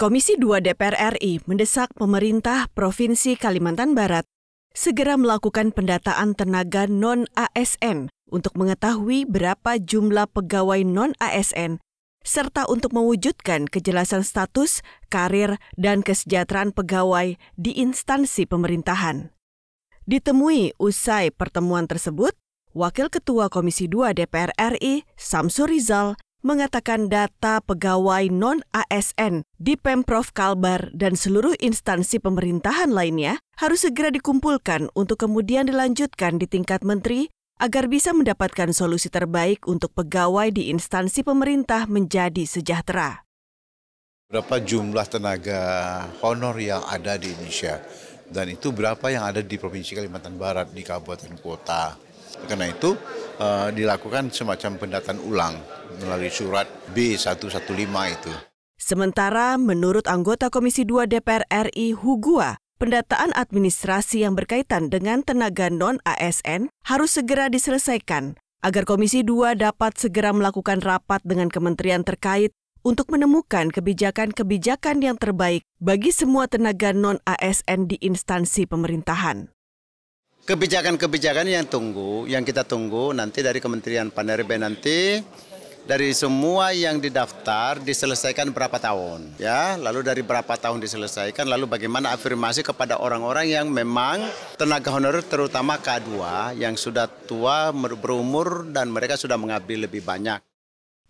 Komisi 2 DPR RI mendesak pemerintah Provinsi Kalimantan Barat segera melakukan pendataan tenaga non-ASN untuk mengetahui berapa jumlah pegawai non-ASN serta untuk mewujudkan kejelasan status, karir, dan kesejahteraan pegawai di instansi pemerintahan. Ditemui usai pertemuan tersebut, Wakil Ketua Komisi 2 DPR RI, Samsur Rizal, mengatakan data pegawai non-ASN di Pemprov Kalbar dan seluruh instansi pemerintahan lainnya harus segera dikumpulkan untuk kemudian dilanjutkan di tingkat menteri agar bisa mendapatkan solusi terbaik untuk pegawai di instansi pemerintah menjadi sejahtera. Berapa jumlah tenaga honor yang ada di Indonesia? Dan itu berapa yang ada di Provinsi Kalimantan Barat, di kabupaten kota? Karena itu, Eh, dilakukan semacam pendataan ulang melalui surat B115 itu. Sementara menurut anggota Komisi 2 DPR RI Hugua, pendataan administrasi yang berkaitan dengan tenaga non-ASN harus segera diselesaikan agar Komisi 2 dapat segera melakukan rapat dengan kementerian terkait untuk menemukan kebijakan-kebijakan yang terbaik bagi semua tenaga non-ASN di instansi pemerintahan kebijakan-kebijakan yang tunggu, yang kita tunggu nanti dari Kementerian Panerbe nanti dari semua yang didaftar diselesaikan berapa tahun ya lalu dari berapa tahun diselesaikan lalu bagaimana afirmasi kepada orang-orang yang memang tenaga honorer terutama K2 yang sudah tua berumur dan mereka sudah mengabdi lebih banyak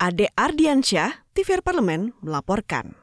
Ade Ardiansyah, TVR Parlemen melaporkan